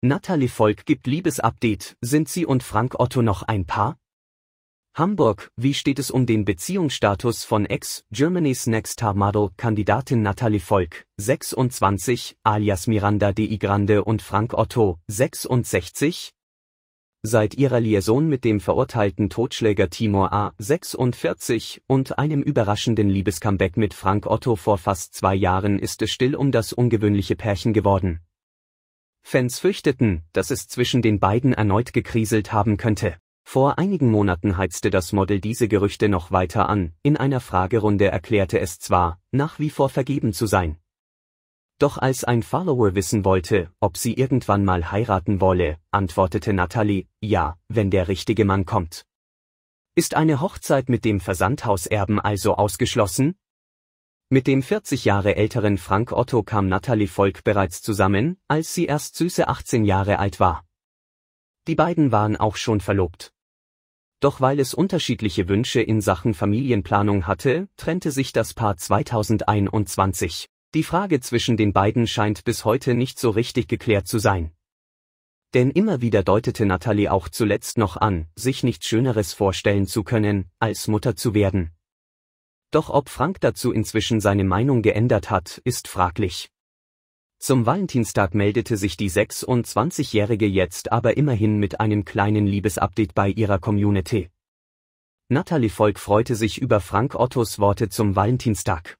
Natalie Volk gibt Liebesupdate, sind sie und Frank Otto noch ein Paar? Hamburg, wie steht es um den Beziehungsstatus von Ex-Germany's Next Top Model Kandidatin Natalie Volk, 26, alias Miranda de Igrande und Frank Otto, 66, Seit ihrer Liaison mit dem verurteilten Totschläger Timor A. 46 und einem überraschenden Liebescomeback mit Frank Otto vor fast zwei Jahren ist es still um das ungewöhnliche Pärchen geworden. Fans fürchteten, dass es zwischen den beiden erneut gekriselt haben könnte. Vor einigen Monaten heizte das Model diese Gerüchte noch weiter an, in einer Fragerunde erklärte es zwar, nach wie vor vergeben zu sein, doch als ein Follower wissen wollte, ob sie irgendwann mal heiraten wolle, antwortete Natalie, ja, wenn der richtige Mann kommt. Ist eine Hochzeit mit dem Versandhauserben also ausgeschlossen? Mit dem 40 Jahre älteren Frank Otto kam Natalie Volk bereits zusammen, als sie erst süße 18 Jahre alt war. Die beiden waren auch schon verlobt. Doch weil es unterschiedliche Wünsche in Sachen Familienplanung hatte, trennte sich das Paar 2021. Die Frage zwischen den beiden scheint bis heute nicht so richtig geklärt zu sein. Denn immer wieder deutete Natalie auch zuletzt noch an, sich nichts Schöneres vorstellen zu können, als Mutter zu werden. Doch ob Frank dazu inzwischen seine Meinung geändert hat, ist fraglich. Zum Valentinstag meldete sich die 26-Jährige jetzt aber immerhin mit einem kleinen Liebesupdate bei ihrer Community. Natalie Volk freute sich über Frank Ottos Worte zum Valentinstag.